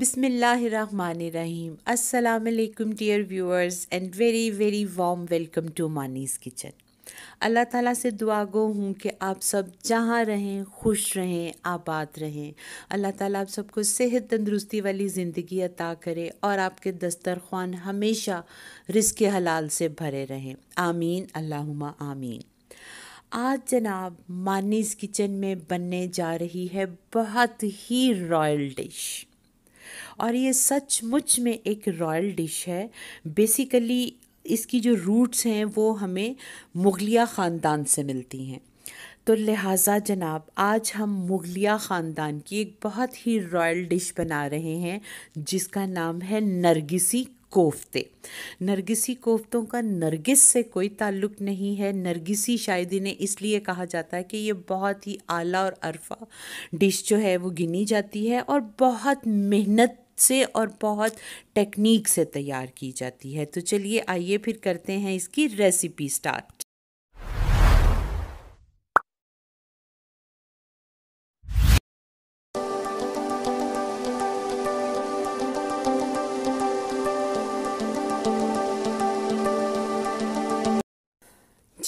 बिसमीम अल्लाम dear viewers and very very warm welcome to Manis kitchen अल्लाह ताला से दुआ गो हूँ कि आप सब जहाँ रहें खुश रहें आबाद रहें अल्लाह ताला आप सबको सेहत तंदरुस्ती वाली ज़िंदगी अता करे और आपके दस्तरखान हमेशा रिस्क हलाल से भरे रहें आमीन अल्लाह आमीन आज जनाब मानीस किचन में बनने जा रही है बहुत ही रॉयल डिश और ये सचमुच में एक रॉयल डिश है बेसिकली इसकी जो रूट्स हैं वो हमें मुगलिया ख़ानदान से मिलती हैं तो लिहाजा जनाब आज हम मुगलिया ख़ानदान की एक बहुत ही रॉयल डिश बना रहे हैं जिसका नाम है नरगिसी कोफ्ते नरगिसी कोफ्तों का नरगिस से कोई ताल्लुक नहीं है नरगिसी शायद इन्हें इसलिए कहा जाता है कि ये बहुत ही आला और अरफा डिश जो है वो गिनी जाती है और बहुत मेहनत से और बहुत टेक्निक से तैयार की जाती है तो चलिए आइए फिर करते हैं इसकी रेसिपी स्टार्ट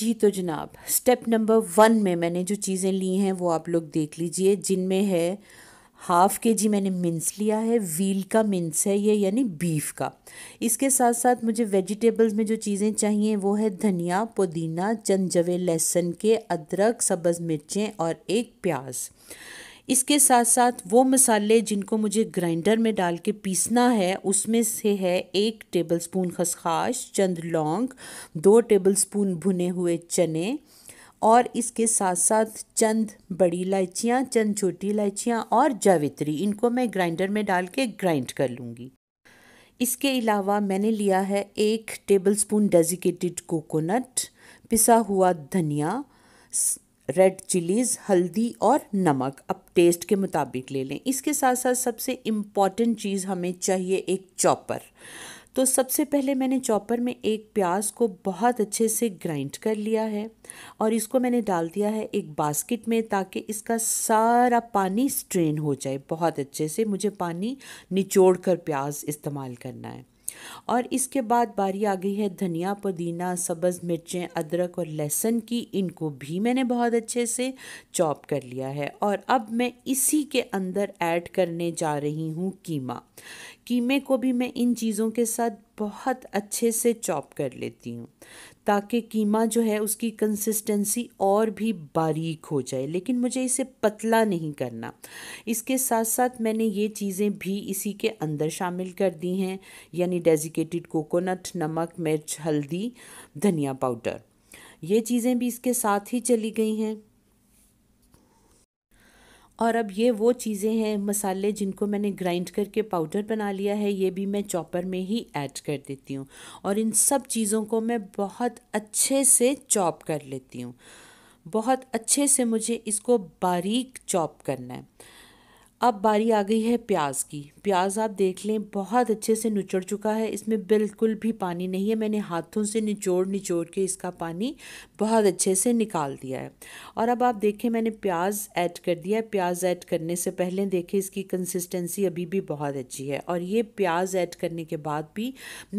जी तो जनाब स्टेप नंबर वन में मैंने जो चीज़ें ली हैं वो आप लोग देख लीजिए जिनमें है हाफ़ के जी मैंने मिन्स लिया है व्हील का मिन्स है ये यानी बीफ का इसके साथ साथ मुझे वेजिटेबल्स में जो चीज़ें चाहिए वो है धनिया पुदीना जवे लहसुन के अदरक सब्ज़ मिर्चें और एक प्याज इसके साथ साथ वो मसाले जिनको मुझे ग्राइंडर में डाल के पीसना है उसमें से है एक टेबलस्पून खसखाश चंद लौंग दो टेबलस्पून भुने हुए चने और इसके साथ साथ चंद बड़ी इलायचियाँ चंद छोटी इलायचियाँ और जावित्री इनको मैं ग्राइंडर में डाल के ग्राइंड कर लूँगी इसके अलावा मैंने लिया है एक टेबलस्पून डेजिकेटेड कोकोनट पिसा हुआ धनिया रेड चिलीज़ हल्दी और नमक अब टेस्ट के मुताबिक ले लें इसके साथ साथ सबसे इम्पॉर्टेंट चीज़ हमें चाहिए एक चॉपर तो सबसे पहले मैंने चॉपर में एक प्याज को बहुत अच्छे से ग्राइंड कर लिया है और इसको मैंने डाल दिया है एक बास्केट में ताकि इसका सारा पानी स्ट्रेन हो जाए बहुत अच्छे से मुझे पानी निचोड़ कर प्याज इस्तेमाल करना है और इसके बाद बारी आ गई है धनिया पुदीना सब्ज़ मिर्चें अदरक और लहसुन की इनको भी मैंने बहुत अच्छे से चॉप कर लिया है और अब मैं इसी के अंदर ऐड करने जा रही हूँ कीमा कीमे को भी मैं इन चीज़ों के साथ बहुत अच्छे से चॉप कर लेती हूँ ताकि कीमा जो है उसकी कंसिस्टेंसी और भी बारीक हो जाए लेकिन मुझे इसे पतला नहीं करना इसके साथ साथ मैंने ये चीज़ें भी इसी के अंदर शामिल कर दी हैं यानी डेजिकेटेड कोकोनट नमक मिर्च हल्दी धनिया पाउडर ये चीज़ें भी इसके साथ ही चली गई हैं और अब ये वो चीज़ें हैं मसाले जिनको मैंने ग्राइंड करके पाउडर बना लिया है ये भी मैं चॉपर में ही ऐड कर देती हूँ और इन सब चीज़ों को मैं बहुत अच्छे से चॉप कर लेती हूँ बहुत अच्छे से मुझे इसको बारीक चॉप करना है अब बारी आ गई है प्याज की प्याज आप देख लें बहुत अच्छे से निचड़ चुका है इसमें बिल्कुल भी पानी नहीं है मैंने हाथों से निचोड़ निचोड़ के इसका पानी बहुत अच्छे से निकाल दिया है और अब आप देखें मैंने प्याज ऐड कर दिया है प्याज ऐड करने से पहले देखें इसकी कंसिस्टेंसी अभी भी बहुत अच्छी है और ये प्याज ऐड करने के बाद भी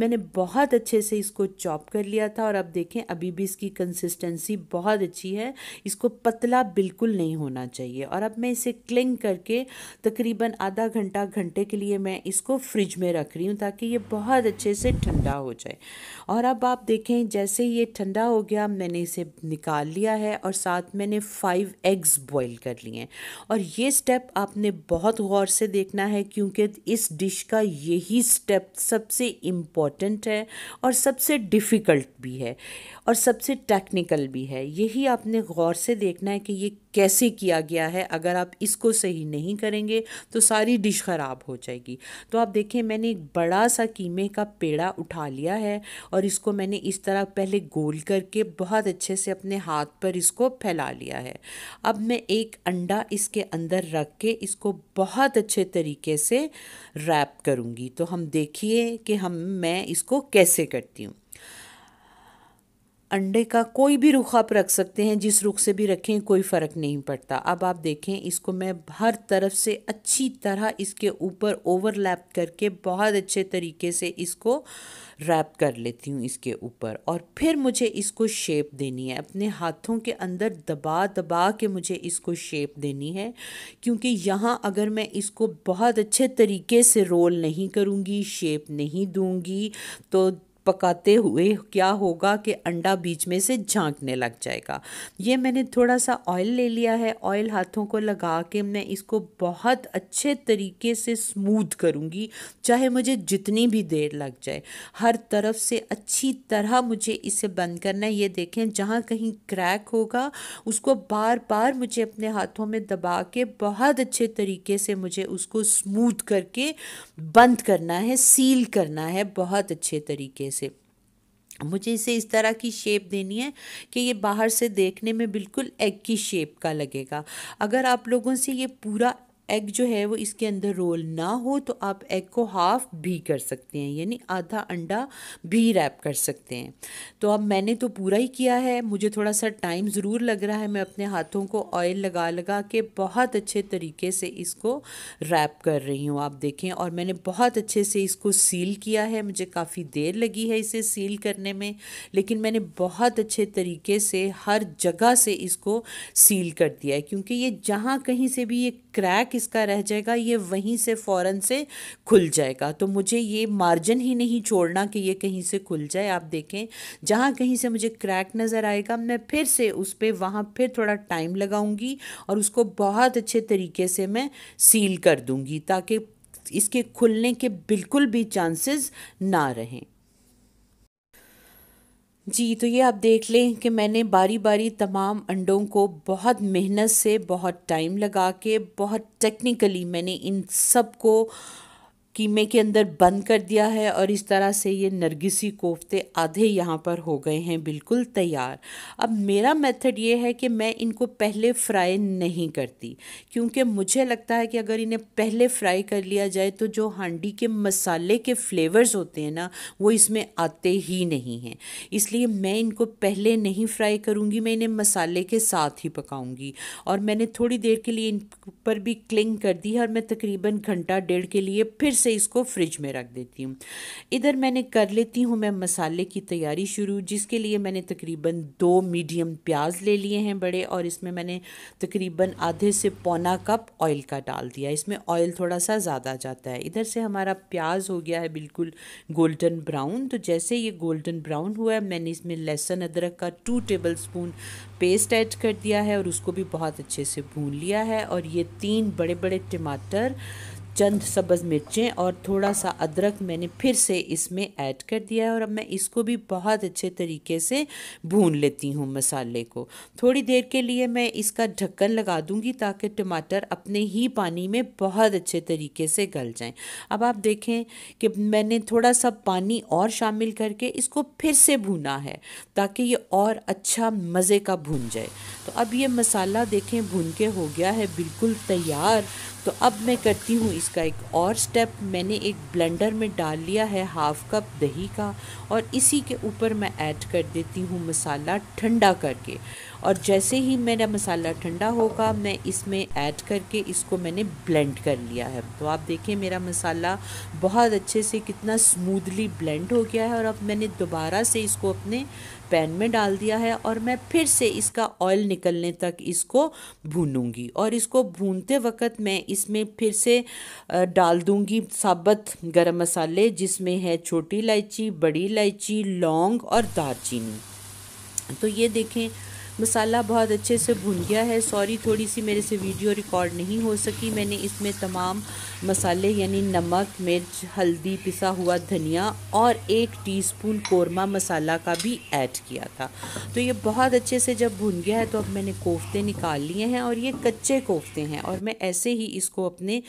मैंने बहुत अच्छे से इसको चॉप कर लिया था और अब देखें अभी भी इसकी कंसिस्टेंसी बहुत अच्छी है इसको पतला बिल्कुल नहीं होना चाहिए और अब मैं इसे क्लिंग करके तकरीबन आधा घंटा घंटे के लिए मैं इसको फ्रिज में रख रही हूँ ताकि ये बहुत अच्छे से ठंडा हो जाए और अब आप देखें जैसे ये ठंडा हो गया मैंने इसे निकाल लिया है और साथ मैंने फाइव एग्स बॉईल कर लिए हैं और ये स्टेप आपने बहुत गौर से देखना है क्योंकि इस डिश का यही स्टेप सबसे इम्पॉर्टेंट है और सबसे डिफ़िकल्ट भी है और सबसे टेक्निकल भी है यही आपने गौर से देखना है कि ये कैसे किया गया है अगर आप इसको सही नहीं करें करेंगे तो सारी डिश ख़राब हो जाएगी तो आप देखें मैंने एक बड़ा सा कीमे का पेड़ा उठा लिया है और इसको मैंने इस तरह पहले गोल करके बहुत अच्छे से अपने हाथ पर इसको फैला लिया है अब मैं एक अंडा इसके अंदर रख के इसको बहुत अच्छे तरीके से रैप करूँगी तो हम देखिए कि हम मैं इसको कैसे करती हूँ अंडे का कोई भी रुख आप रख सकते हैं जिस रुख से भी रखें कोई फ़र्क नहीं पड़ता अब आप देखें इसको मैं हर तरफ से अच्छी तरह इसके ऊपर ओवरलैप करके बहुत अच्छे तरीके से इसको रैप कर लेती हूँ इसके ऊपर और फिर मुझे इसको शेप देनी है अपने हाथों के अंदर दबा दबा के मुझे इसको शेप देनी है क्योंकि यहाँ अगर मैं इसको बहुत अच्छे तरीके से रोल नहीं करूँगी शेप नहीं दूँगी तो पकाते हुए क्या होगा कि अंडा बीच में से झांकने लग जाएगा ये मैंने थोड़ा सा ऑयल ले लिया है ऑयल हाथों को लगा के मैं इसको बहुत अच्छे तरीके से स्मूथ करूँगी चाहे मुझे जितनी भी देर लग जाए हर तरफ से अच्छी तरह मुझे इसे बंद करना है ये देखें जहाँ कहीं क्रैक होगा उसको बार बार मुझे अपने हाथों में दबा के बहुत अच्छे तरीके से मुझे उसको स्मूथ करके बंद करना है सील करना है बहुत अच्छे तरीके से मुझे इसे इस तरह की शेप देनी है कि ये बाहर से देखने में बिल्कुल एग की शेप का लगेगा अगर आप लोगों से ये पूरा एग जो है वो इसके अंदर रोल ना हो तो आप एग को हाफ भी कर सकते हैं यानी आधा अंडा भी रैप कर सकते हैं तो अब मैंने तो पूरा ही किया है मुझे थोड़ा सा टाइम ज़रूर लग रहा है मैं अपने हाथों को ऑयल लगा लगा के बहुत अच्छे तरीके से इसको रैप कर रही हूँ आप देखें और मैंने बहुत अच्छे से इसको सील किया है मुझे काफ़ी देर लगी है इसे सील करने में लेकिन मैंने बहुत अच्छे तरीके से हर जगह से इसको सील कर दिया है क्योंकि ये जहाँ कहीं से भी ये क्रैक किसका रह जाएगा ये वहीं से फ़ौरन से खुल जाएगा तो मुझे ये मार्जिन ही नहीं छोड़ना कि ये कहीं से खुल जाए आप देखें जहाँ कहीं से मुझे क्रैक नज़र आएगा मैं फिर से उस पर वहाँ फिर थोड़ा टाइम लगाऊंगी और उसको बहुत अच्छे तरीके से मैं सील कर दूंगी ताकि इसके खुलने के बिल्कुल भी चांसेस ना रहें जी तो ये आप देख लें कि मैंने बारी बारी तमाम अंडों को बहुत मेहनत से बहुत टाइम लगा के बहुत टेक्निकली मैंने इन सब को कीमे के अंदर बंद कर दिया है और इस तरह से ये नरगिसी कोफ्ते आधे यहाँ पर हो गए हैं बिल्कुल तैयार अब मेरा मेथड ये है कि मैं इनको पहले फ्राई नहीं करती क्योंकि मुझे लगता है कि अगर इन्हें पहले फ्राई कर लिया जाए तो जो हांडी के मसाले के फ्लेवर्स होते हैं ना वो इसमें आते ही नहीं हैं इसलिए मैं इनको पहले नहीं फ्राई करूँगी मैं इन्हें मसाले के साथ ही पकाऊँगी और मैंने थोड़ी देर के लिए इन पर भी क्लिंग कर दी है और मैं तकरीबन घंटा डेढ़ के लिए फिर से इसको फ्रिज में रख देती हूँ इधर मैंने कर लेती हूँ मैं मसाले की तैयारी शुरू जिसके लिए मैंने तकरीबन दो मीडियम प्याज ले लिए हैं बड़े और इसमें मैंने तकरीबन आधे से पौना कप ऑयल का डाल दिया इसमें ऑयल थोड़ा सा ज़्यादा जाता है इधर से हमारा प्याज हो गया है बिल्कुल गोल्डन ब्राउन तो जैसे ये गोल्डन ब्राउन हुआ है मैंने इसमें लहसुन अदरक का two tablespoon paste add कर दिया है और उसको भी बहुत अच्छे से भून लिया है और ये तीन बड़े बड़े टमाटर चंद सब्ज़ मिर्चें और थोड़ा सा अदरक मैंने फिर से इसमें ऐड कर दिया है और अब मैं इसको भी बहुत अच्छे तरीके से भून लेती हूँ मसाले को थोड़ी देर के लिए मैं इसका ढक्कन लगा दूँगी ताकि टमाटर अपने ही पानी में बहुत अच्छे तरीके से गल जाएं अब आप देखें कि मैंने थोड़ा सा पानी और शामिल करके इसको फिर से भूना है ताकि ये और अच्छा मज़े का भून जाए तो अब ये मसाला देखें भून के हो गया है बिल्कुल तैयार तो अब मैं करती हूँ इस उसका एक और स्टेप मैंने एक ब्लेंडर में डाल लिया है हाफ़ कप दही का और इसी के ऊपर मैं ऐड कर देती हूँ मसाला ठंडा करके और जैसे ही मेरा मसाला ठंडा होगा मैं इसमें ऐड करके इसको मैंने ब्लेंड कर लिया है तो आप देखिए मेरा मसाला बहुत अच्छे से कितना स्मूदली ब्लेंड हो गया है और अब मैंने दोबारा से इसको अपने पैन में डाल दिया है और मैं फिर से इसका ऑयल निकलने तक इसको भूनूंगी और इसको भूनते वक्त मैं इसमें फिर से डाल दूंगी साबत गरम मसाले जिसमें है छोटी इलायची बड़ी इलायची लौंग और दालचीनी तो ये देखें मसाला बहुत अच्छे से भून गया है सॉरी थोड़ी सी मेरे से वीडियो रिकॉर्ड नहीं हो सकी मैंने इसमें तमाम मसाले यानी नमक मिर्च हल्दी पिसा हुआ धनिया और एक टीस्पून कोरमा मसाला का भी ऐड किया था तो ये बहुत अच्छे से जब भून गया है तो अब मैंने कोफ्ते निकाल लिए हैं और ये कच्चे कोफ्ते हैं और मैं ऐसे ही इसको अपने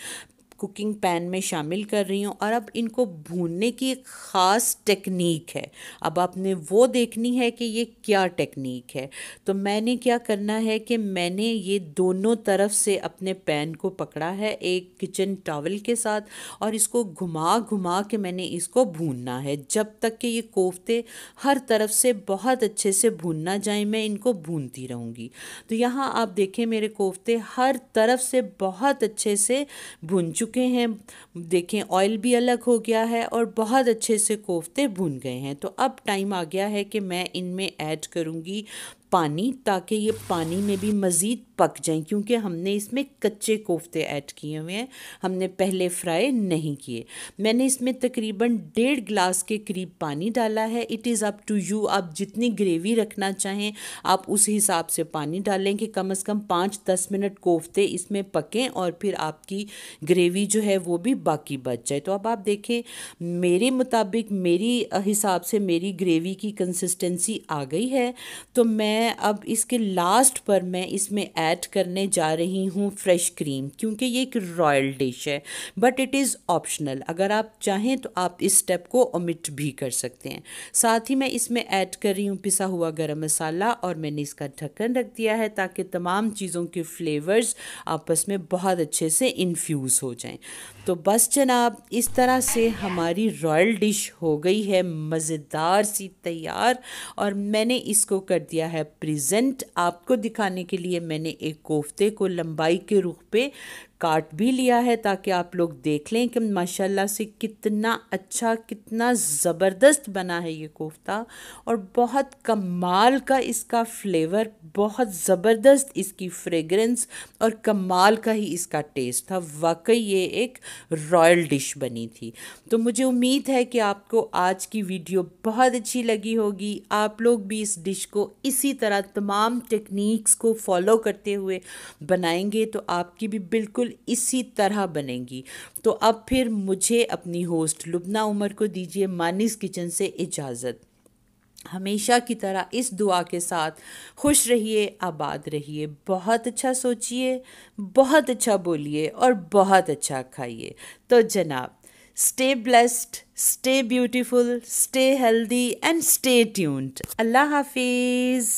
कुकिंग पैन में शामिल कर रही हूँ और अब इनको भूनने की एक ख़ास टेक्निक है अब आपने वो देखनी है कि ये क्या टेक्निक है तो मैंने क्या करना है कि मैंने ये दोनों तरफ से अपने पैन को पकड़ा है एक किचन टॉवल के साथ और इसको घुमा घुमा के मैंने इसको भूनना है जब तक कि ये कोफ्ते हर तरफ से बहुत अच्छे से भून ना जाए मैं इनको भूनती रहूँगी तो यहाँ आप देखें मेरे कोफ्ते हर तरफ से बहुत अच्छे से भून चुके चुके हैं देखें ऑयल भी अलग हो गया है और बहुत अच्छे से कोफ्ते भुन गए हैं तो अब टाइम आ गया है कि मैं इनमें ऐड करूँगी पानी ताकि ये पानी में भी मज़ीद पक जाएं क्योंकि हमने इसमें कच्चे कोफ्ते ऐड किए हुए हैं हमने पहले फ्राई नहीं किए मैंने इसमें तकरीबन डेढ़ ग्लास के करीब पानी डाला है it is up to you आप जितनी ग्रेवी रखना चाहें आप उस हिसाब से पानी डालें कि कम अज़ कम पाँच दस मिनट कोफ्ते इसमें पकें और फिर आपकी ग्रेवी जो है वो भी बाकी बच जाए तो अब आप देखें मेरे मुताबिक मेरी हिसाब से मेरी ग्रेवी की कंसिस्टेंसी आ गई है तो मैं मैं अब इसके लास्ट पर मैं इसमें ऐड करने जा रही हूँ फ्रेश क्रीम क्योंकि ये एक रॉयल डिश है बट इट इज़ ऑप्शनल अगर आप चाहें तो आप इस स्टेप को ओमिट भी कर सकते हैं साथ ही मैं इसमें ऐड कर रही हूँ पिसा हुआ गरम मसाला और मैंने इसका ढक्कन रख दिया है ताकि तमाम चीज़ों के फ्लेवर्स आपस में बहुत अच्छे से इन्फ्यूज़ हो जाएँ तो बस जनाब इस तरह से हमारी रॉयल डिश हो गई है मज़ेदार सी तैयार और मैंने इसको कर दिया है प्रेजेंट आपको दिखाने के लिए मैंने एक कोफ्ते को लंबाई के रुख पे काट भी लिया है ताकि आप लोग देख लें कि माशाल्लाह से कितना अच्छा कितना ज़बरदस्त बना है ये कोफ्ता और बहुत कमाल का इसका फ्लेवर बहुत ज़बरदस्त इसकी फ्रेगरेंस और कमाल का ही इसका टेस्ट था वाकई ये एक रॉयल डिश बनी थी तो मुझे उम्मीद है कि आपको आज की वीडियो बहुत अच्छी लगी होगी आप लोग भी इस डिश को इसी तरह तमाम टेक्निक्स को फॉलो करते हुए बनाएंगे तो आपकी भी बिल्कुल बिल्कुल इसी तरह बनेंगी तो अब फिर मुझे अपनी होस्ट लुबना उमर को दीजिए मानिस किचन से इजाज़त हमेशा की तरह इस दुआ के साथ खुश रहिए आबाद रहिए बहुत अच्छा सोचिए बहुत अच्छा बोलिए और बहुत अच्छा खाइए तो जनाब stay blessed stay beautiful stay healthy and stay tuned अल्लाह हाफिज़